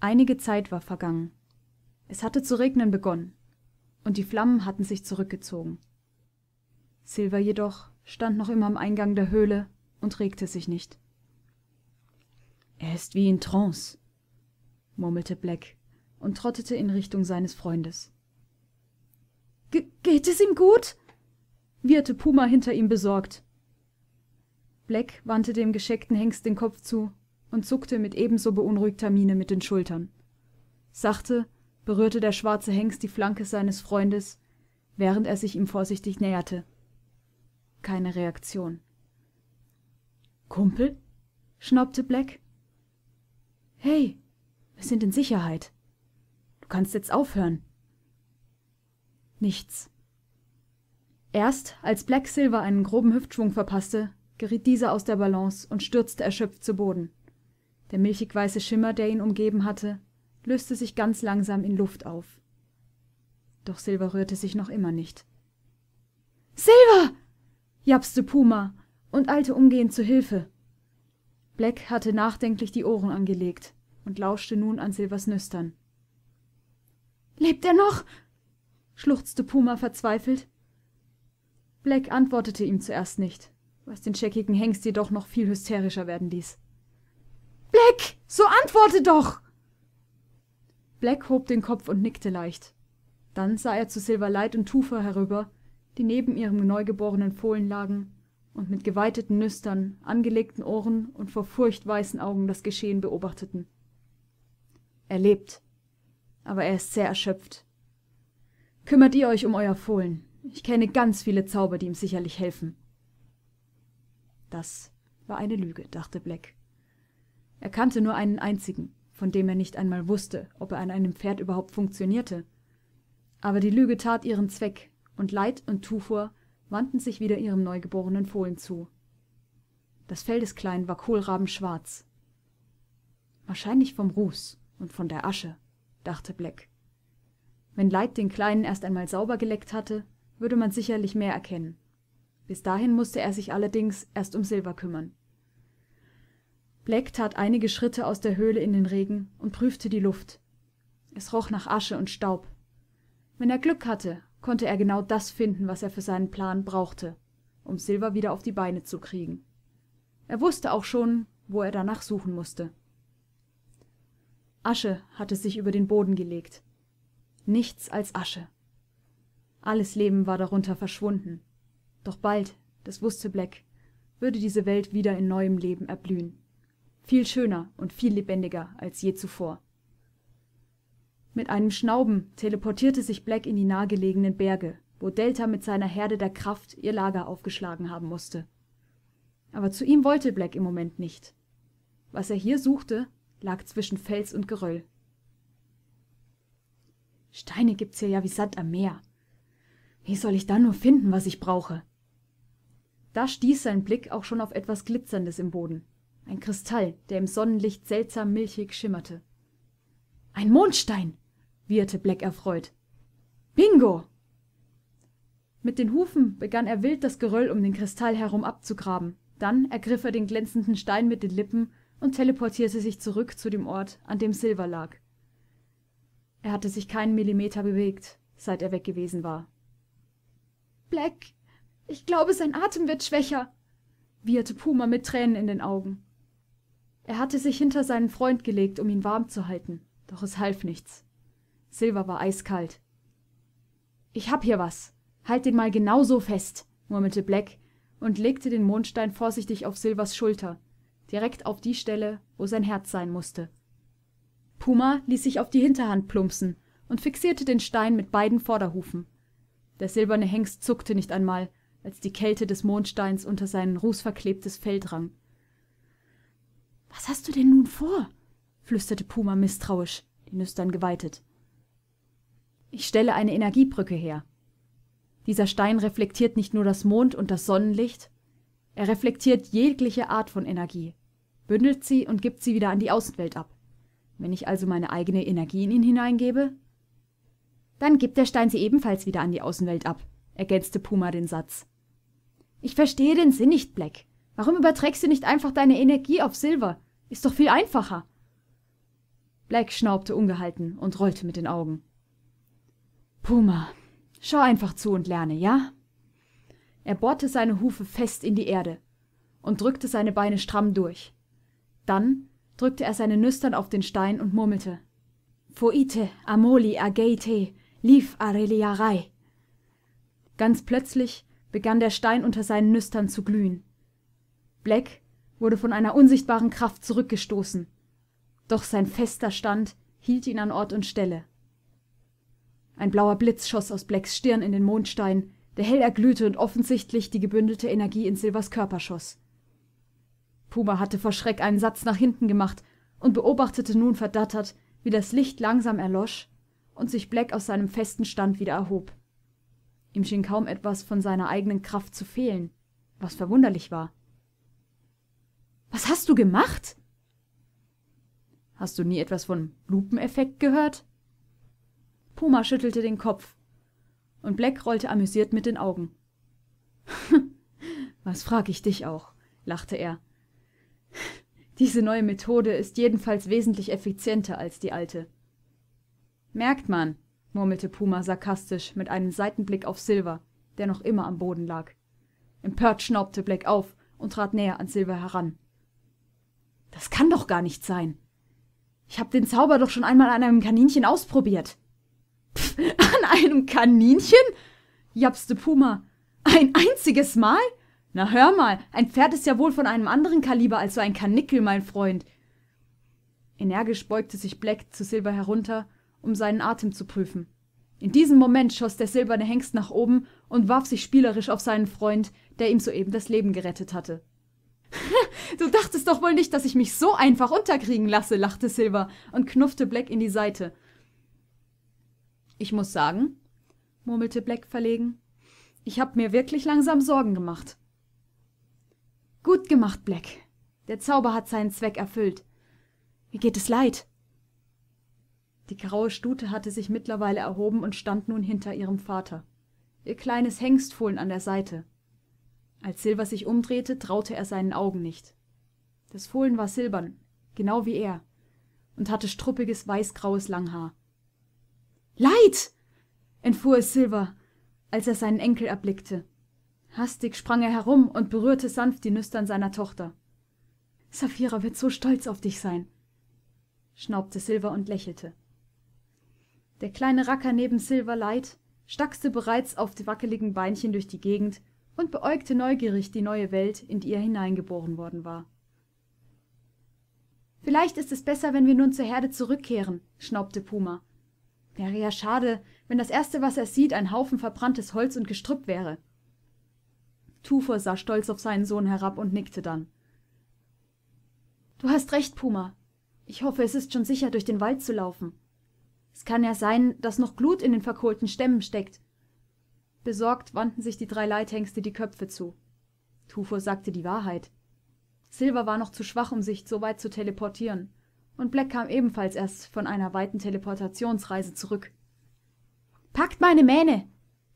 Einige Zeit war vergangen. Es hatte zu regnen begonnen, und die Flammen hatten sich zurückgezogen. Silver jedoch stand noch immer am Eingang der Höhle und regte sich nicht. Er ist wie in Trance, murmelte Black und trottete in Richtung seines Freundes. Ge geht es ihm gut? wirrte Puma hinter ihm besorgt. Black wandte dem gescheckten Hengst den Kopf zu und zuckte mit ebenso beunruhigter Miene mit den Schultern. Sachte berührte der schwarze Hengst die Flanke seines Freundes, während er sich ihm vorsichtig näherte. Keine Reaktion. Kumpel? schnaubte Black. Hey, wir sind in Sicherheit. Du kannst jetzt aufhören. Nichts. Erst, als Black Silver einen groben Hüftschwung verpasste, geriet dieser aus der Balance und stürzte erschöpft zu Boden der milchig weiße schimmer der ihn umgeben hatte löste sich ganz langsam in luft auf doch silver rührte sich noch immer nicht silver japste puma und eilte umgehend zu hilfe black hatte nachdenklich die ohren angelegt und lauschte nun an silvers nüstern lebt er noch schluchzte puma verzweifelt black antwortete ihm zuerst nicht was den scheckigen hengst jedoch noch viel hysterischer werden ließ Black, so antworte doch! Black hob den Kopf und nickte leicht. Dann sah er zu Silverlight und Tufa herüber, die neben ihrem neugeborenen Fohlen lagen und mit geweiteten Nüstern, angelegten Ohren und vor Furcht weißen Augen das Geschehen beobachteten. Er lebt, aber er ist sehr erschöpft. Kümmert ihr euch um euer Fohlen. Ich kenne ganz viele Zauber, die ihm sicherlich helfen. Das war eine Lüge, dachte Black. Er kannte nur einen einzigen, von dem er nicht einmal wusste, ob er an einem Pferd überhaupt funktionierte. Aber die Lüge tat ihren Zweck, und Leid und Tuchor wandten sich wieder ihrem neugeborenen Fohlen zu. Das Fell des Kleinen war kohlrabenschwarz. Wahrscheinlich vom Ruß und von der Asche, dachte Black. Wenn Leid den Kleinen erst einmal sauber geleckt hatte, würde man sicherlich mehr erkennen. Bis dahin musste er sich allerdings erst um Silber kümmern. Black tat einige Schritte aus der Höhle in den Regen und prüfte die Luft. Es roch nach Asche und Staub. Wenn er Glück hatte, konnte er genau das finden, was er für seinen Plan brauchte, um Silver wieder auf die Beine zu kriegen. Er wusste auch schon, wo er danach suchen musste. Asche hatte sich über den Boden gelegt. Nichts als Asche. Alles Leben war darunter verschwunden. Doch bald, das wusste Black, würde diese Welt wieder in neuem Leben erblühen viel schöner und viel lebendiger als je zuvor. Mit einem Schnauben teleportierte sich Black in die nahegelegenen Berge, wo Delta mit seiner Herde der Kraft ihr Lager aufgeschlagen haben musste. Aber zu ihm wollte Black im Moment nicht. Was er hier suchte, lag zwischen Fels und Geröll. Steine gibt's hier ja wie Sand am Meer. Wie soll ich da nur finden, was ich brauche? Da stieß sein Blick auch schon auf etwas Glitzerndes im Boden ein Kristall, der im Sonnenlicht seltsam milchig schimmerte. Ein Mondstein, wieherte Black erfreut. Bingo! Mit den Hufen begann er wild das Geröll um den Kristall herum abzugraben. Dann ergriff er den glänzenden Stein mit den Lippen und teleportierte sich zurück zu dem Ort, an dem Silver lag. Er hatte sich keinen Millimeter bewegt, seit er weg gewesen war. Black, ich glaube, sein Atem wird schwächer, wieherte Puma mit Tränen in den Augen. Er hatte sich hinter seinen Freund gelegt, um ihn warm zu halten, doch es half nichts. Silver war eiskalt. Ich hab hier was. Halt den mal genau so fest, murmelte Black und legte den Mondstein vorsichtig auf Silvers Schulter, direkt auf die Stelle, wo sein Herz sein musste. Puma ließ sich auf die Hinterhand plumpsen und fixierte den Stein mit beiden Vorderhufen. Der silberne Hengst zuckte nicht einmal, als die Kälte des Mondsteins unter sein rußverklebtes Fell drang. Was hast du denn nun vor? flüsterte Puma mißtrauisch, die Nüstern geweitet. Ich stelle eine Energiebrücke her. Dieser Stein reflektiert nicht nur das Mond- und das Sonnenlicht, er reflektiert jegliche Art von Energie, bündelt sie und gibt sie wieder an die Außenwelt ab. Wenn ich also meine eigene Energie in ihn hineingebe, dann gibt der Stein sie ebenfalls wieder an die Außenwelt ab, ergänzte Puma den Satz. Ich verstehe den Sinn nicht, Black. Warum überträgst du nicht einfach deine Energie auf Silber? Ist doch viel einfacher. Black schnaubte ungehalten und rollte mit den Augen. Puma, schau einfach zu und lerne, ja? Er bohrte seine Hufe fest in die Erde und drückte seine Beine stramm durch. Dann drückte er seine Nüstern auf den Stein und murmelte. Foite, Amoli, Ageite, Lief, Areliarei. Ganz plötzlich begann der Stein unter seinen Nüstern zu glühen. Black wurde von einer unsichtbaren Kraft zurückgestoßen, doch sein fester Stand hielt ihn an Ort und Stelle. Ein blauer Blitz schoss aus Blacks Stirn in den Mondstein, der hell erglühte und offensichtlich die gebündelte Energie in Silvers Körper schoss. Puma hatte vor Schreck einen Satz nach hinten gemacht und beobachtete nun verdattert, wie das Licht langsam erlosch und sich Black aus seinem festen Stand wieder erhob. Ihm schien kaum etwas von seiner eigenen Kraft zu fehlen, was verwunderlich war. Was hast du gemacht? Hast du nie etwas von Lupeneffekt gehört? Puma schüttelte den Kopf und Black rollte amüsiert mit den Augen. Was frag ich dich auch? lachte er. Diese neue Methode ist jedenfalls wesentlich effizienter als die alte. Merkt man, murmelte Puma sarkastisch mit einem Seitenblick auf Silver, der noch immer am Boden lag. Empört schnaubte Black auf und trat näher an Silver heran. Das kann doch gar nicht sein. Ich habe den Zauber doch schon einmal an einem Kaninchen ausprobiert. Pff, an einem Kaninchen? japste Puma. Ein einziges Mal? Na hör mal, ein Pferd ist ja wohl von einem anderen Kaliber als so ein Kanickel, mein Freund. Energisch beugte sich Black zu Silber herunter, um seinen Atem zu prüfen. In diesem Moment schoss der silberne Hengst nach oben und warf sich spielerisch auf seinen Freund, der ihm soeben das Leben gerettet hatte du dachtest doch wohl nicht, dass ich mich so einfach unterkriegen lasse, lachte Silver und knuffte Black in die Seite. Ich muss sagen, murmelte Black verlegen, ich hab mir wirklich langsam Sorgen gemacht. Gut gemacht, Black. Der Zauber hat seinen Zweck erfüllt. Mir geht es leid. Die graue Stute hatte sich mittlerweile erhoben und stand nun hinter ihrem Vater, ihr kleines Hengstfohlen an der Seite als Silver sich umdrehte, traute er seinen Augen nicht. Das Fohlen war silbern, genau wie er, und hatte struppiges weißgraues Langhaar. Leid! entfuhr es Silver, als er seinen Enkel erblickte. Hastig sprang er herum und berührte sanft die Nüstern seiner Tochter. Saphira wird so stolz auf dich sein, schnaubte Silver und lächelte. Der kleine Racker neben Silver Leid stackste bereits auf die wackeligen Beinchen durch die Gegend und beäugte neugierig die neue Welt, in die er hineingeboren worden war. Vielleicht ist es besser, wenn wir nun zur Herde zurückkehren, schnaubte Puma. Wäre ja schade, wenn das Erste, was er sieht, ein Haufen verbranntes Holz und Gestrüpp wäre. Tufer sah stolz auf seinen Sohn herab und nickte dann. Du hast recht, Puma. Ich hoffe, es ist schon sicher, durch den Wald zu laufen. Es kann ja sein, dass noch Glut in den verkohlten Stämmen steckt. Besorgt wandten sich die drei Leithengste die Köpfe zu. Tufus sagte die Wahrheit. Silver war noch zu schwach, um sich so weit zu teleportieren, und Black kam ebenfalls erst von einer weiten Teleportationsreise zurück. Packt meine Mähne!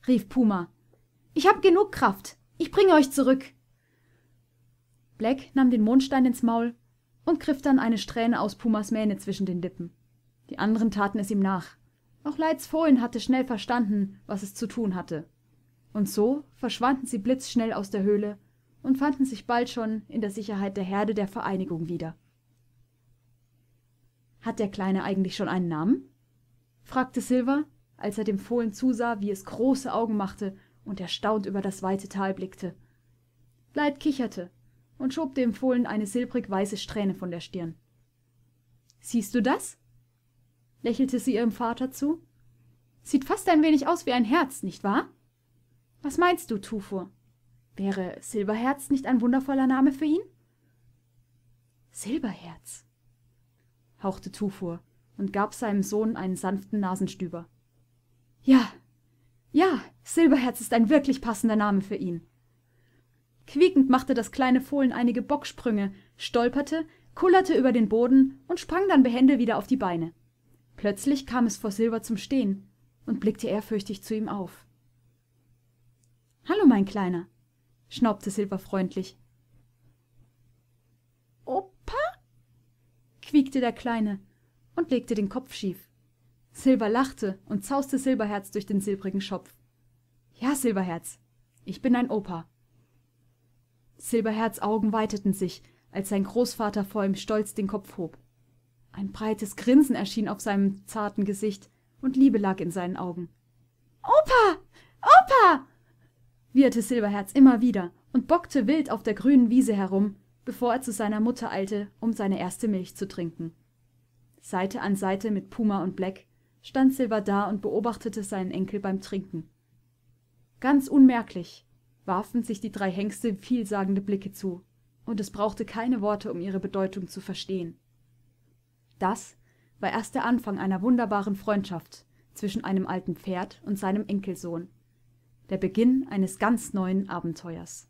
rief Puma. Ich hab genug Kraft. Ich bringe euch zurück. Black nahm den Mondstein ins Maul und griff dann eine Strähne aus Pumas Mähne zwischen den Lippen. Die anderen taten es ihm nach. Auch Leitz Fohlen hatte schnell verstanden, was es zu tun hatte und so verschwanden sie blitzschnell aus der höhle und fanden sich bald schon in der sicherheit der herde der vereinigung wieder hat der kleine eigentlich schon einen namen fragte silver als er dem fohlen zusah wie es große augen machte und erstaunt über das weite tal blickte leid kicherte und schob dem fohlen eine silbrig weiße strähne von der stirn siehst du das lächelte sie ihrem vater zu sieht fast ein wenig aus wie ein herz nicht wahr was meinst du tufur wäre silberherz nicht ein wundervoller name für ihn silberherz hauchte tufur und gab seinem sohn einen sanften nasenstüber ja ja silberherz ist ein wirklich passender name für ihn quiekend machte das kleine fohlen einige bocksprünge stolperte kullerte über den boden und sprang dann behende wieder auf die beine plötzlich kam es vor silber zum stehen und blickte ehrfürchtig zu ihm auf hallo mein kleiner schnaubte silber freundlich opa quiekte der kleine und legte den kopf schief silber lachte und zauste silberherz durch den silbrigen schopf ja silberherz ich bin ein opa silberherz augen weiteten sich als sein großvater vor ihm stolz den kopf hob ein breites grinsen erschien auf seinem zarten gesicht und liebe lag in seinen augen opa opa wieherte Silberherz immer wieder und bockte wild auf der grünen Wiese herum, bevor er zu seiner Mutter eilte, um seine erste Milch zu trinken. Seite an Seite mit Puma und Black stand Silber da und beobachtete seinen Enkel beim Trinken. Ganz unmerklich warfen sich die drei Hengste vielsagende Blicke zu, und es brauchte keine Worte, um ihre Bedeutung zu verstehen. Das war erst der Anfang einer wunderbaren Freundschaft zwischen einem alten Pferd und seinem Enkelsohn der Beginn eines ganz neuen Abenteuers